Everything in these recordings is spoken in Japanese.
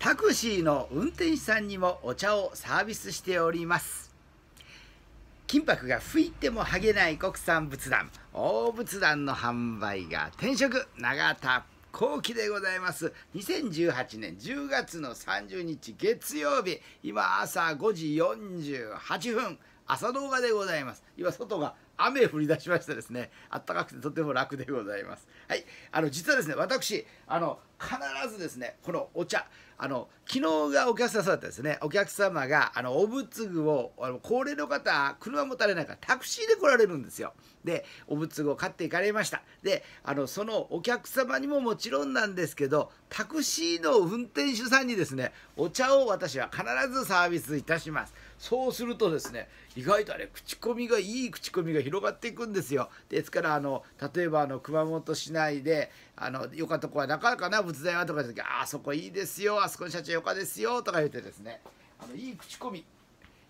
タクシーの運転手さんにもお茶をサービスしております金箔が吹いても剥げない国産仏壇大仏壇の販売が転職永田後期でございます2018年10月の30日月曜日今朝5時48分朝動画でございます。今、外が雨降り出しましてですね、あったかくてとても楽でございます。はい、あの、実はですね、私、あの、必ずですね、このお茶、あの、昨日がお客様だったですね、お客様が、あの、お仏具を、あの高齢の方、車持たれないからタクシーで来られるんですよ。で、お仏具を買っていかれました。で、あの、そのお客様にももちろんなんですけど、タクシーの運転手さんにですね、お茶を私は必ずサービスいたします。そうするとですね意外とあれ口コミがいい口コミが広がっていくんですよですからあの例えばあの熊本市内であのよかったとこはなかなかな仏材はとかでああそこいいですよあそこの社長よかですよとか言ってですねあのいい口コミ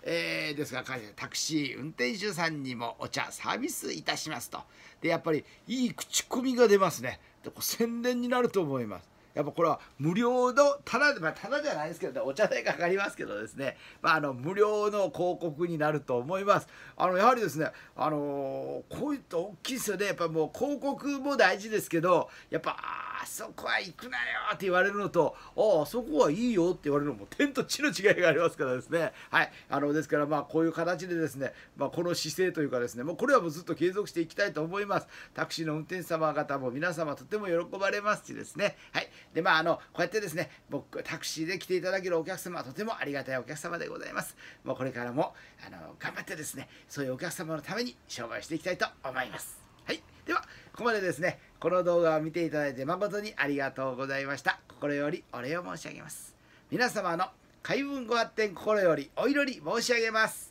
えー、ですが彼タクシー運転手さんにもお茶サービスいたしますとでやっぱりいい口コミが出ますねで宣伝になると思いますやっぱこれは無料の、ただ、まあ、ただじゃないですけど、ね、お茶代かかりますけどですね、まあ、あの、無料の広告になると思います。あの、やはりですね、あのー、こういった大きいですよね。やっぱもう広告も大事ですけど、やっぱ、あそこは行くなよって言われるのと、ああ、そこはいいよって言われるのも、天と地の違いがありますからですね。はい。あの、ですから、まあ、こういう形でですね、まあ、この姿勢というかですね、もうこれはもうずっと継続していきたいと思います。タクシーの運転手様方も皆様とても喜ばれますしですね、はい。で、まあ、あの、こうやってですね、僕、タクシーで来ていただけるお客様はとてもありがたいお客様でございます。もうこれからも、あの、頑張ってですね、そういうお客様のために商売していきたいと思います。はい。では、ここまでですね、この動画を見ていただいて誠にありがとうございました。心よりお礼を申し上げます。皆様の開運ご発展心よりお祈り申し上げます。